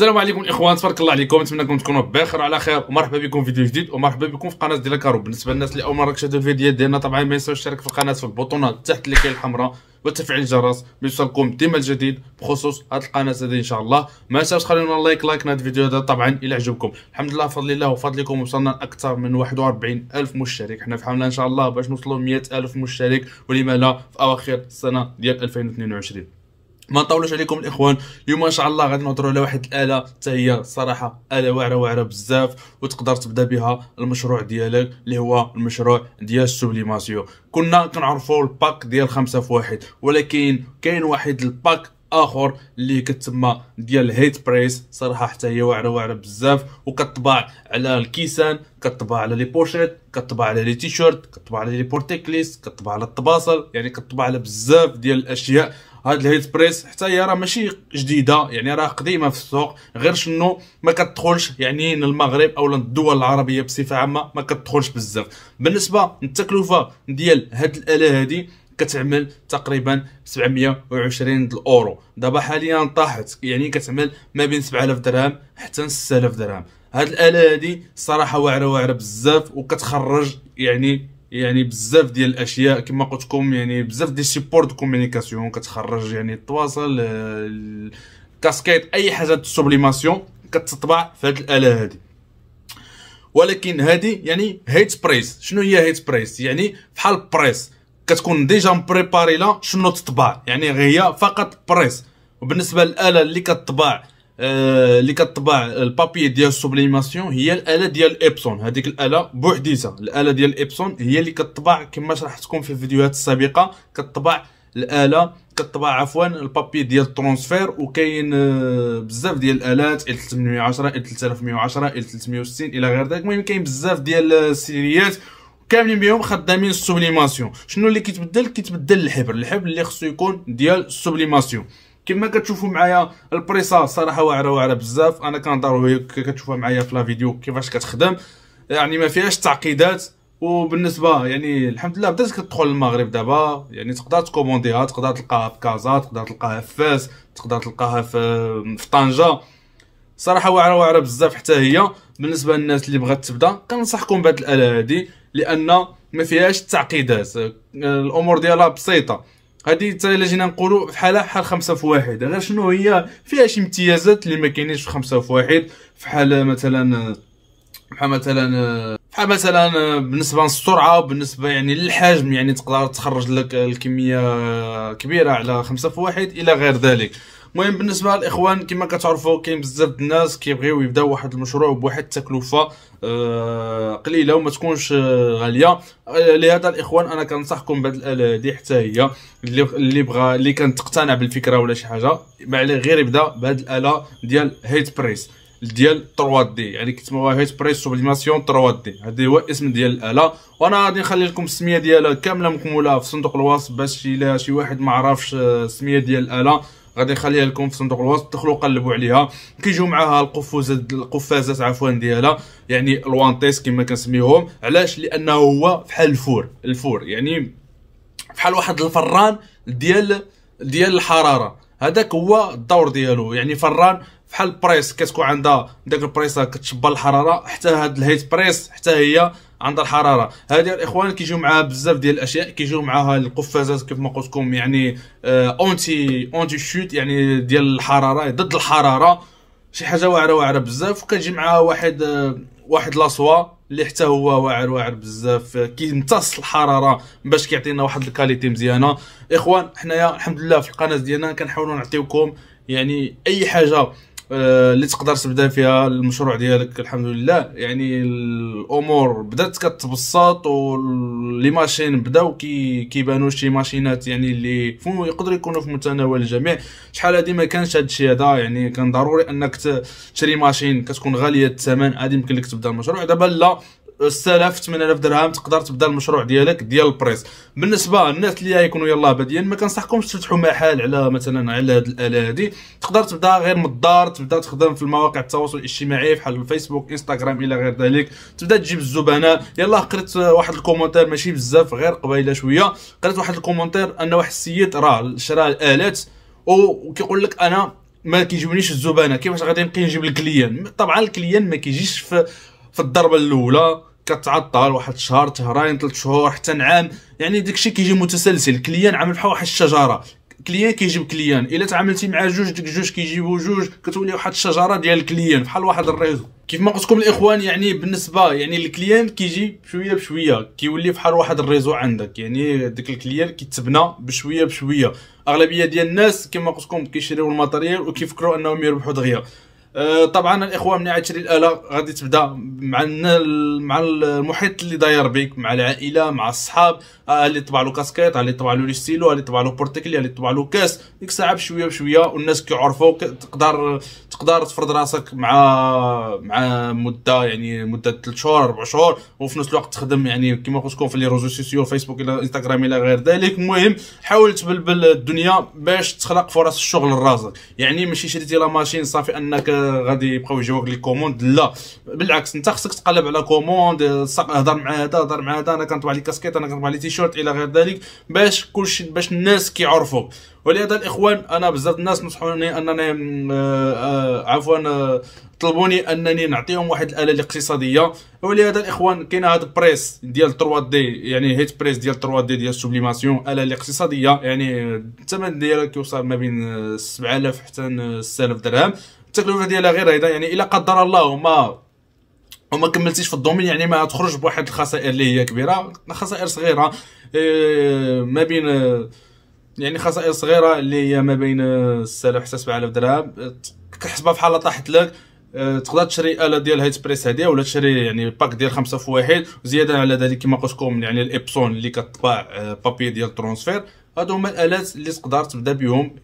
السلام عليكم الاخوان تبارك الله عليكم نتمنى انكم تكونوا بخير وعلى خير ومرحبا بكم في فيديو جديد ومرحبا بكم في قناه ديال كارو بالنسبه للناس اللي اول مره كتشاهدوا الفيديو ديالنا طبعا ما ينساوش الاشتراك في القناه في البوطونات تحت اللي كاين الحمراء وتفعيل الجرس ليوصلكم ديما الجديد بخصوص هذه القناه هذه ان شاء الله ما تنساوش خلينا لايك لايك لهذا الفيديو هذا طبعا الى عجبكم الحمد لله بفضل الله وفضلكم وصلنا اكثر من 41 الف مشترك حنا في حمله ان شاء الله باش نوصلوا 100 الف مشترك ولما لا في اواخر السنه ديال 2022 ما نطولوش عليكم الاخوان اليوم ان شاء الله غادي نهضروا على واحد الاله حتى هي صراحه اله واعره واعره بزاف وتقدر تبدا بها المشروع ديالك اللي هو المشروع ديال السوبليماسيون كنا كنعرفوا الباك ديال خمسة في واحد ولكن كاين واحد الباك اخر اللي كتسمى ديال هيت بريس صراحه حتى هي واعره واعره بزاف وكطباع على الكيسان كطباع على لي بوشيت كطباع على لي تيشيرت كطباع على لي بورتيكليس كطباع على الطباصل يعني كطباع على بزاف ديال الاشياء هاد الهيد بريس حتى هي راه ماشي جديده يعني راه قديمه في السوق غير شنو ما كتدخلش يعني للمغرب او للدول العربيه بصفه عامه ما كتدخلش بزاف بالنسبه للتكلفه ديال هاد الاله هادي كتعمل تقريبا 720 الاورو دابا حاليا طاحت يعني كتعمل ما بين 7000 درهم حتى 6000 درهم هاد الاله هادي الصراحه واعره واعره بزاف وكتخرج يعني يعني بزاف ديال الاشياء كما قلت لكم يعني بزاف ديال سيبور دو كومونيكاسيون كتخرج يعني التواصل آه، الكاسكيت اي حاجه السوبليماسيون كتطبع في هذه الاله هذه ولكن هذه يعني هيت بريس شنو هي هيت بريس يعني بحال بريس كتكون ديجا مبريباري لا شنو تطبع يعني هي فقط بريس وبالنسبه للاله اللي كتطبع آه، اللي كطبع البابي ديال السوبليماسيون هي الاله ديال ابسون هذيك الاله بوحديتها الاله ديال ابسون هي اللي كطبع كما شرحتكم في الفيديوهات السابقه كطبع الاله كطبع عفوا البابي ديال الترونسفير وكاين آه، بزاف ديال الالات ال 810 ال 3110 ال 360 الى غير ذلك المهم كاين بزاف ديال السيريات كاملين بهم خدامين السوبليماسيون شنو اللي كيتبدل كيتبدل الحبر الحبر اللي خصو يكون ديال السوبليماسيون كما كتشوفوا معايا البريسا صراحه واعره واعره بزاف انا كنضروا هي كتشوفها معايا في لا فيديو كيفاش كتخدم يعني ما فيهاش تعقيدات وبالنسبه يعني الحمد لله بدات كتدخل المغرب دابا يعني تقدر تكومونديها تقدر تلقاها في كازا تقدر تلقاها في فاس تقدر تلقاها في في طنجه صراحه واعره واعره بزاف حتى هي بالنسبه للناس اللي بغات تبدا كنصحكم بهذه الاله هادي لان ما فيهاش تعقيدات الامور ديالها بسيطه هادي حتى الا جينا نقولوا بحالها بحال خمسة في 1 غير شنو هي فيها شي امتيازات اللي ما كاينينش في 5 في واحد فحال مثلا بحال مثلا بحال مثلا بالنسبه للسرعه بالنسبه يعني للحجم يعني تقدر تخرج لك الكميه كبيره على خمسة في 1 الى غير ذلك المهم بالنسبه للاخوان كما كتعرفوا كاين بزاف الناس كيبغيو يبداو واحد المشروع بواحد التكلفه آه قليله وما تكونش آه، غاليه آه، لهذا الاخوان انا كنصحكم بهذه الاله هذه حتى هي اللي اللي بغى اللي كان تقتنع بالفكره ولا شي حاجه ما عليه غير يبدا بهذه الاله ديال هيت بريس ديال 3 دي يعني كيتسمى هيت بريس سوبليماسيون 3 دي هذا هو اسم ديال الاله وانا غادي نخلي لكم السميه ديالها كامله مكموله في صندوق الوصف باش الا شي واحد ما عرفش آه، السميه ديال الاله غادي نخليها لكم في صندوق الوصف دخلوا قلبوا عليها كيجيو معاها القفازات القفازات عفوا ديالها يعني الوانتيس كما كنسميهم علاش لانه هو بحال الفور الفور يعني بحال واحد الفران ديال ديال الحراره هذاك هو الدور ديالو يعني فران بحال البريس كتكون عندها داك البريس كتشبى الحراره حتى هاد الهيت بريس حتى هي عندها الحراره هذه الاخوان كيجيو معاها بزاف ديال الاشياء كيجيو معاها القفازات كيف ما قلت لكم يعني اونتي اونتي شوت يعني ديال الحراره ضد الحراره شي حاجه واعره واعره بزاف وكتجي معاها واحد آه، واحد لاصوا اللي حتى هو واعر واعر بزاف آه، كيمتص الحراره باش كيعطينا واحد الكاليتي مزيانه اخوان حنايا الحمد لله في القناه ديالنا كنحاولوا نعطيوكم يعني اي حاجه آه، اللي تقدر تبدا فيها المشروع ديالك الحمد لله يعني الامور بدات كتبسط ولي ماشين بداو كي كيبانو شي ماشينات يعني اللي يقدروا يكونوا في متناول الجميع شحال هادي ما كانش هادشي هذا يعني كان ضروري انك تشري ماشين كتكون غاليه الثمن عادي يمكن لك تبدا المشروع دابا لا استلف 8000 درهم تقدر تبدا المشروع ديالك ديال البريس بالنسبه للناس اللي يكونوا يلاه باديين ما كنصحكمش تفتحوا محل على مثلا على هذه الاله هذه تقدر تبدا غير من الدار تبدا تخدم في المواقع التواصل الاجتماعي بحال الفيسبوك انستغرام الى غير ذلك تبدا تجيب الزبناء يلاه قريت واحد الكومونتير ماشي بزاف غير قبيله شويه قريت واحد الكومونتير ان واحد السيد راه شرا الالات وكيقول لك انا ما كيجيونيش الزبناء كيفاش غادي نبقى نجيب الكليان طبعا الكليان ما كيجيش في في الضربه الاولى كتعطل واحد شهر شهرين ثلاث شهور حتى عام يعني داكشي كيجي متسلسل كليان عامل بحال واحد الشجره كليان كيجيب كليان الا تعاملتي مع جوج ديك جوج كيجيبوا جوج كتولي واحد الشجره ديال الكليان بحال واحد الريزو كيف ما قلت لكم الاخوان يعني بالنسبه يعني الكليان كيجي بشويه بشويه كيولي بحال واحد الريزو عندك يعني داك الكليان كيتبنى بشويه بشويه اغلبيه ديال الناس كما قلت لكم كيشريو الماتيريال وكيفكروا انهم يربحوا دغيا آه، طبعا الاخوه من عشرين الاله غادي تبدا مع مع المحيط اللي داير بك مع العائله مع الصحاب آه، اللي طبع له كاسكيت اللي طبع له ستيلو اللي طبع له بورتيكلي اللي طبع له كاس ديك الساعه بشويه بشويه والناس كيعرفوك تقدر تقدر تفرض راسك مع مع مده يعني مده 3 شهور 4 شهور وفي نفس الوقت تخدم يعني كما قلت لكم في لي روزو سوسيو فيسبوك الى انستغرام الى غير ذلك المهم حاول تبلبل الدنيا باش تخلق فرص الشغل لراسك يعني ماشي شريتي لا ماشين صافي انك غادي يبقاو يجاوبك لي كوموند لا بالعكس انت خصك تقلب على كوموند هضر مع هذا هضر مع هذا انا كنطبع لي كاسكيت انا كنطبع لي تيشيرت الى غير ذلك باش كلشي باش الناس كيعرفوك ولهذا الاخوان انا بزاف الناس نصحوني انني آه، آه، عفوا آه، طلبوني انني نعطيهم واحد الاله الاقتصاديه ولهذا الاخوان كاين هذا بريس ديال 3 دي يعني هيت بريس ديال 3 دي ديال السوبليماسيون الاله الاقتصاديه يعني الثمن ديالها كيوصل ما بين 7000 حتى 6000 درهم التكلفه ديالها غير هيدا يعني الا قدر الله ما وما كملتيش في الدومين يعني ما تخرج بواحد الخسائر اللي هي كبيره خسائر صغيره آه، ما بين آه، يعني خسائر صغيره اللي هي ما بين 6000 آه، حتى 7000 درهم كحسبها بحال طاحت لك تقدر تشري اله ديال هيت بريس هذه ولا تشري يعني باك ديال خمسة في واحد وزياده على ذلك كما قلت لكم يعني الابسون اللي كتطبع بابي ديال الترونسفير هادو هما الالات اللي تقدر تبدا بهم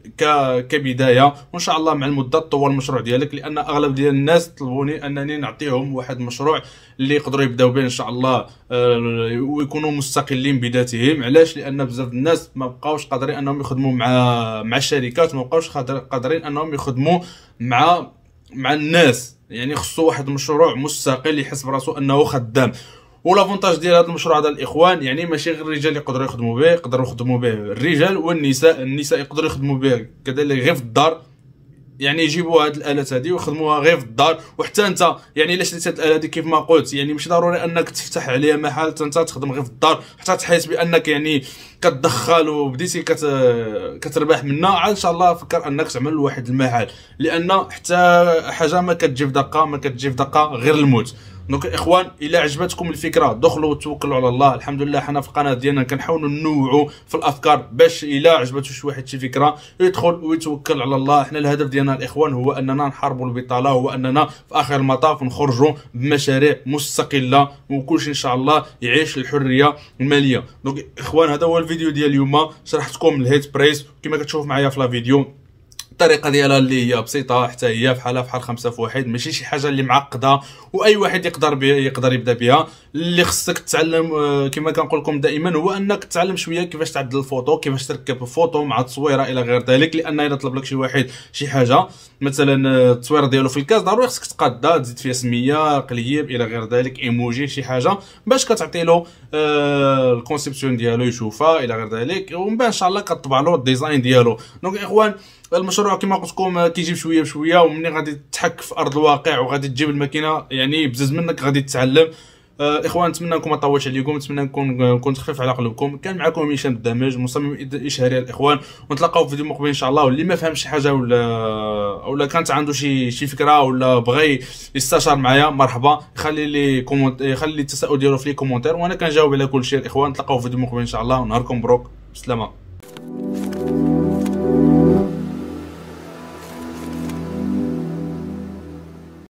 كبدايه وان شاء الله مع المده تطور المشروع ديالك لان اغلب ديال الناس طلبوني انني نعطيهم واحد المشروع اللي يقدروا يبداو به ان شاء الله آه، ويكونوا مستقلين بذاتهم علاش لان بزاف الناس ما بقاوش قادرين انهم يخدموا مع مع الشركات ما بقاوش قادرين انهم يخدموا مع مع الناس يعني خصو واحد المشروع مستقل يحس براسو انه خدام ولافونتاج ديال هذا المشروع هذا الاخوان يعني ماشي غير الرجال يقدروا يخدموا به يقدروا يخدموا به الرجال والنساء النساء يقدروا يخدموا به كذلك غير في الدار يعني يجيبوا هاد الالات هذه ويخدموها غير في الدار وحتى انت يعني الا شريت هاد الاله هادي كيف ما قلت يعني مش ضروري انك تفتح عليها محل حتى انت تخدم غير في الدار حتى تحس بانك يعني كتدخل وبديتي كت... كتربح منها عاد ان شاء الله فكر انك تعمل واحد المحل لان حتى حاجه ما كتجي في دقه ما كتجي في دقه غير الموت دونك الاخوان الى عجبتكم الفكره دخلوا وتوكلوا على الله الحمد لله حنا في القناه ديالنا كنحاولوا ننوعوا في الافكار باش الى عجبته شي واحد شي فكره يدخل ويتوكل على الله حنا الهدف ديالنا الاخوان هو اننا نحاربوا البطاله هو اننا في اخر المطاف نخرجوا بمشاريع مستقله وكلشي ان شاء الله يعيش الحريه الماليه دونك اخوان هذا هو الفيديو ديال اليوم شرحتكم الهيت بريس كما كتشوف معايا في لا فيديو الطريقه ديالها اللي هي بسيطه حتى هي بحالها بحال خمسة في واحد ماشي شي حاجه اللي معقده واي واحد يقدر بي يقدر يبدا بها اللي خصك تتعلم آه، كما كنقول لكم دائما هو انك تتعلم شويه كيفاش تعدل الفوتو كيفاش تركب فوتو مع التصويره الى غير ذلك لان اذا طلب لك شي واحد شي حاجه مثلا آه، التصويره ديالو في الكاس ضروري خصك تقادها تزيد فيها سميه قليب الى غير ذلك ايموجي شي حاجه باش كتعطي له آه، الكونسيبسيون ديالو يشوفها الى غير ذلك ومن بعد ان شاء الله كطبع له الديزاين ديالو دونك اخوان المشروع كما قلت لكم كيجي بشويه بشويه ومني غادي تحك في ارض الواقع وغادي تجيب الماكينه يعني بزز منك غادي تتعلم آه، اخوان نتمنى نكون ما طولتش عليكم نتمنى نكون آه، كنت خفيف على قلبكم كان معكم هشام الدمج مصمم اشهاري الاخوان ونتلاقاو في فيديو مقبل ان شاء الله واللي ما فهمش شي حاجه ولا ولا كانت عنده شي شي فكره ولا بغى يستشار معايا مرحبا يخلي لي كومنت يخلي آه، التساؤل ديالو في لي كومونتير وانا كنجاوب على كل شيء الاخوان نتلاقاو في فيديو مقبل ان شاء الله ونهاركم مبروك بالسلامه